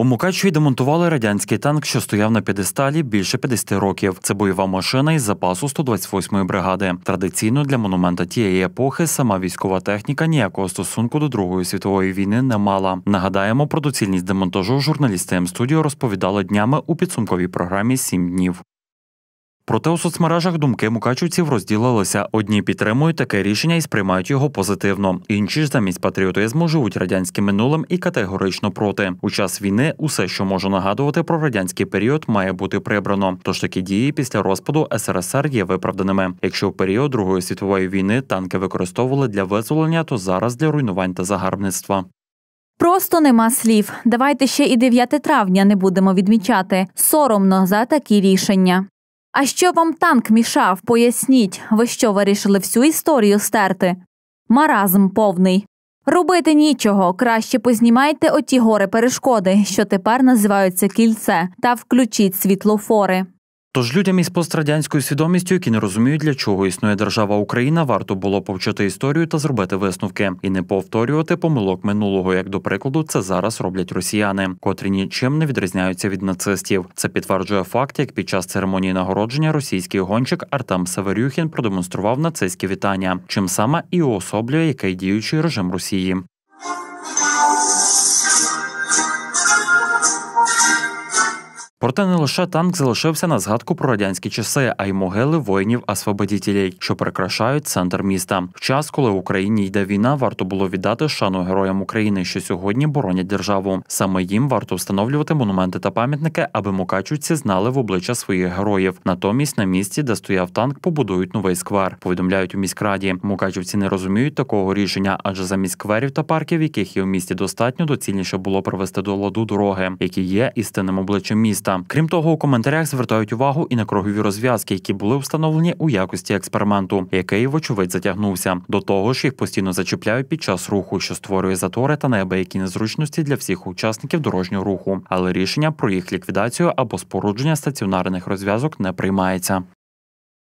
У Мукачеві демонтували радянський танк, що стояв на п'єдесталі більше 50 років. Це бойова машина із запасу 128-ї бригади. Традиційно для монумента тієї епохи сама військова техніка ніякого стосунку до Другої світової війни не мала. Нагадаємо про доцільність демонтажу журналісти М-студіо розповідали днями у підсумковій програмі Сім днів. Проте у соцмережах думки мукачівців розділилися. Одні підтримують таке рішення і сприймають його позитивно. Інші ж замість патріотизму живуть радянським минулим і категорично проти. У час війни усе, що може нагадувати про радянський період, має бути прибрано. Тож такі дії після розпаду СРСР є виправданими. Якщо в період Другої світової війни танки використовували для визволення, то зараз для руйнувань та загарбництва. Просто нема слів. Давайте ще і 9 травня не будемо відмічати. Соромно за такі рішення. А що вам танк мішав? Поясніть, ви що вирішили всю історію стерти? Маразм повний. Робити нічого, краще познімайте оті гори перешкоди, що тепер називаються кільце, та включіть світлофори. Тож людям із пострадянською свідомістю, які не розуміють, для чого існує держава Україна, варто було повчити історію та зробити висновки і не повторювати помилок минулого, як до прикладу, це зараз роблять росіяни, котрі нічим не відрізняються від нацистів. Це підтверджує факт, як під час церемонії нагородження російський гонщик Артем Северюхін продемонстрував нацистські вітання, чим саме і уособлює який діючий режим Росії. Проте не лише танк залишився на згадку про радянські часи, а й могили воїнів освободітелей що прикрашають центр міста. В час, коли в Україні йде війна, варто було віддати шану героям України, що сьогодні боронять державу. Саме їм варто встановлювати монументи та пам'ятники, аби мукачівці знали в обличчя своїх героїв. Натомість на місці, де стояв танк, побудують новий сквер. Повідомляють у міськраді. Мукачівці не розуміють такого рішення, адже замість скверів та парків, яких є в місті достатньо, доцільніше було привести до ладу дороги, які є істинним обличчям міста. Крім того, у коментарях звертають увагу і на кругові розв'язки, які були встановлені у якості експерименту, який, вочевидь, затягнувся. До того ж, їх постійно зачіпляють під час руху, що створює затори та неабиякі незручності для всіх учасників дорожнього руху, але рішення про їх ліквідацію або спорудження стаціонарних розв'язок не приймається.